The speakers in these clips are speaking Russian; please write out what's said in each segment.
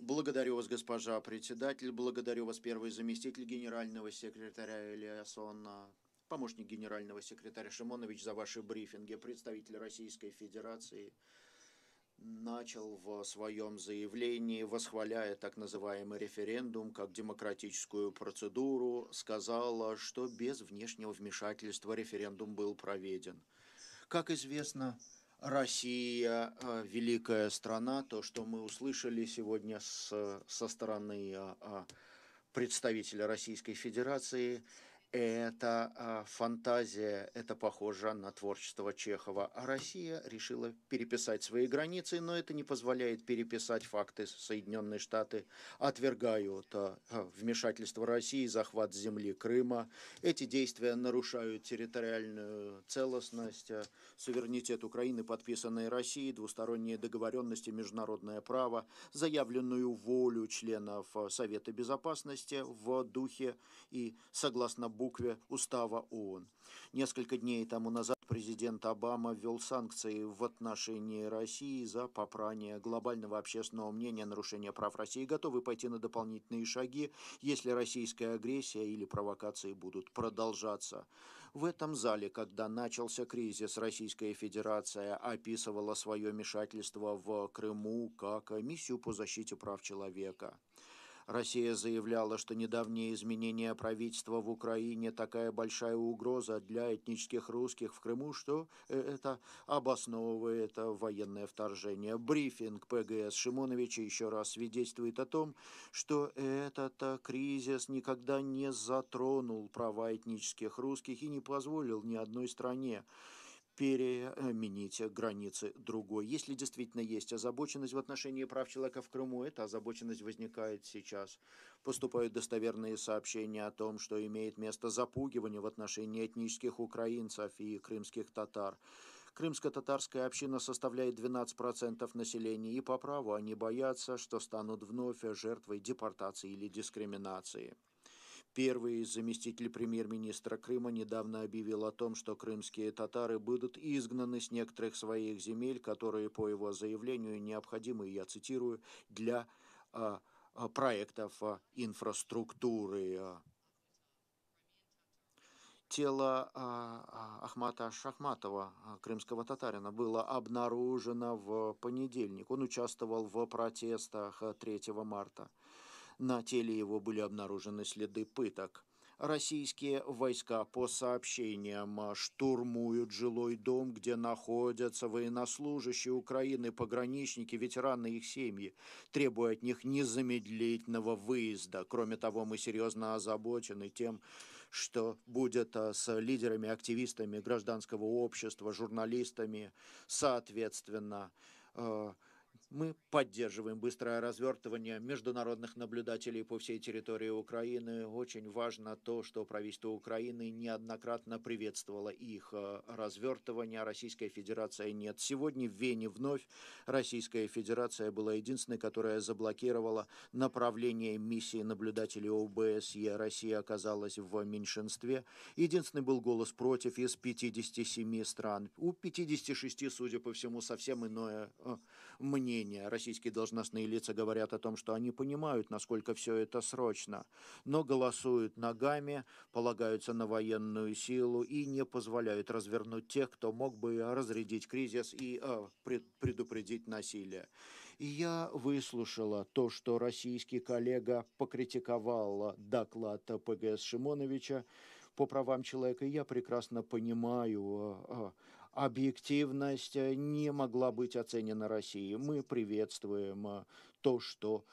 Благодарю вас, госпожа председатель, благодарю вас, первый заместитель генерального секретаря Элиасона, помощник генерального секретаря Шимонович за ваши брифинги, представитель Российской Федерации начал в своем заявлении, восхваляя так называемый референдум как демократическую процедуру, сказала, что без внешнего вмешательства референдум был проведен. Как известно, Россия э, великая страна, то, что мы услышали сегодня с, со стороны э, э, представителя Российской Федерации, это а, фантазия, это похоже на творчество Чехова. А Россия решила переписать свои границы, но это не позволяет переписать факты. Соединенные Штаты отвергают а, а, вмешательство России, захват земли Крыма. Эти действия нарушают территориальную целостность, суверенитет Украины, подписанные Россией, двусторонние договоренности, международное право, заявленную волю членов Совета Безопасности в духе и согласно букве Устава ООН. Несколько дней тому назад президент Обама ввел санкции в отношении России за попрание глобального общественного мнения, нарушение прав России, готовы пойти на дополнительные шаги, если российская агрессия или провокации будут продолжаться. В этом зале, когда начался кризис, Российская Федерация описывала свое вмешательство в Крыму как миссию по защите прав человека. Россия заявляла, что недавние изменения правительства в Украине такая большая угроза для этнических русских в Крыму, что э, это обосновывает военное вторжение. Брифинг ПГС Шимоновича еще раз свидетельствует о том, что этот э, кризис никогда не затронул права этнических русских и не позволил ни одной стране переменить границы другой. Если действительно есть озабоченность в отношении прав человека в Крыму, эта озабоченность возникает сейчас. Поступают достоверные сообщения о том, что имеет место запугивание в отношении этнических украинцев и крымских татар. Крымско-татарская община составляет 12% населения, и по праву они боятся, что станут вновь жертвой депортации или дискриминации. Первый заместитель премьер-министра Крыма недавно объявил о том, что крымские татары будут изгнаны с некоторых своих земель, которые, по его заявлению, необходимы, я цитирую, для а, а, проектов а, инфраструктуры. Тело а, а, Ахмата Шахматова, а, крымского татарина, было обнаружено в понедельник. Он участвовал в протестах 3 марта. На теле его были обнаружены следы пыток. Российские войска, по сообщениям, штурмуют жилой дом, где находятся военнослужащие Украины, пограничники, ветераны их семьи, требуя от них незамедлительного выезда. Кроме того, мы серьезно озабочены тем, что будет э, с лидерами, активистами гражданского общества, журналистами, соответственно, э, мы поддерживаем быстрое развертывание международных наблюдателей по всей территории Украины. Очень важно то, что правительство Украины неоднократно приветствовало их э, развертывание. Российская Федерация нет. Сегодня в Вене вновь Российская Федерация была единственной, которая заблокировала направление миссии наблюдателей ОБСЕ. Россия оказалась в меньшинстве. Единственный был голос против из 57 стран. У 56, судя по всему, совсем иное э, мнение менее, российские должностные лица говорят о том, что они понимают, насколько все это срочно, но голосуют ногами, полагаются на военную силу и не позволяют развернуть тех, кто мог бы разрядить кризис и э, предупредить насилие. И я выслушала то, что российский коллега покритиковал доклад ПГС Шимоновича по правам человека, и я прекрасно понимаю э, объективность э, не могла быть оценена Россией. Мы приветствуем э, то, что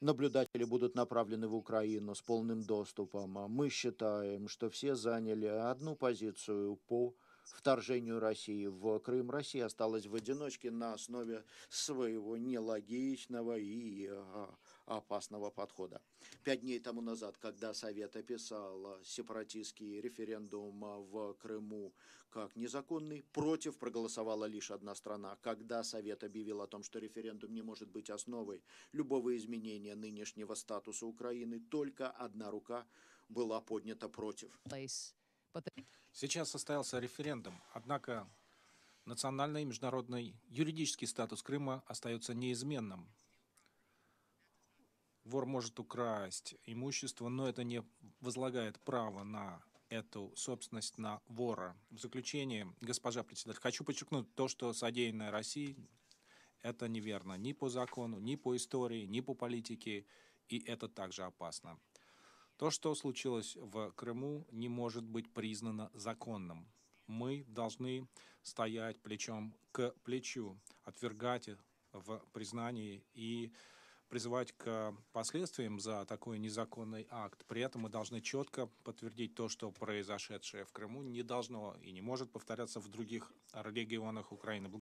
наблюдатели будут направлены в Украину с полным доступом. Мы считаем, что все заняли одну позицию по вторжению России в Крым. Россия осталась в одиночке на основе своего нелогичного и а, опасного подхода. Пять дней тому назад, когда Совет описал сепаратистский референдум в Крыму как незаконный, против проголосовала лишь одна страна. Когда Совет объявил о том, что референдум не может быть основой любого изменения нынешнего статуса Украины, только одна рука была поднята против. Сейчас состоялся референдум, однако национальный и международный юридический статус Крыма остается неизменным. Вор может украсть имущество, но это не возлагает право на эту собственность на вора. В заключение, госпожа председатель, хочу подчеркнуть то, что содеянное России это неверно ни по закону, ни по истории, ни по политике, и это также опасно. То, что случилось в Крыму, не может быть признано законным. Мы должны стоять плечом к плечу, отвергать в признании и призывать к последствиям за такой незаконный акт. При этом мы должны четко подтвердить то, что произошедшее в Крыму не должно и не может повторяться в других регионах Украины.